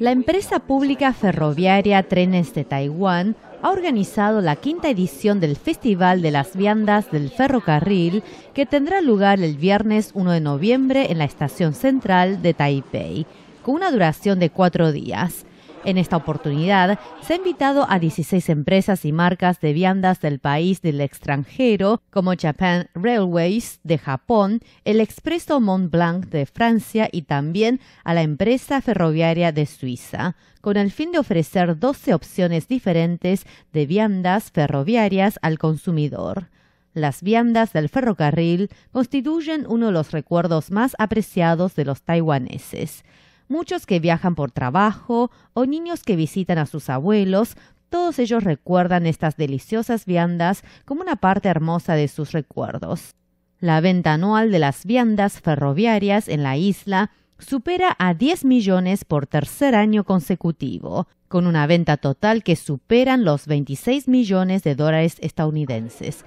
La empresa pública ferroviaria Trenes de Taiwán ha organizado la quinta edición del Festival de las Viandas del Ferrocarril que tendrá lugar el viernes 1 de noviembre en la estación central de Taipei, con una duración de cuatro días. En esta oportunidad se ha invitado a 16 empresas y marcas de viandas del país del extranjero, como Japan Railways de Japón, el Expreso Mont Blanc de Francia y también a la empresa ferroviaria de Suiza, con el fin de ofrecer 12 opciones diferentes de viandas ferroviarias al consumidor. Las viandas del ferrocarril constituyen uno de los recuerdos más apreciados de los taiwaneses muchos que viajan por trabajo o niños que visitan a sus abuelos, todos ellos recuerdan estas deliciosas viandas como una parte hermosa de sus recuerdos. La venta anual de las viandas ferroviarias en la isla supera a 10 millones por tercer año consecutivo, con una venta total que superan los 26 millones de dólares estadounidenses.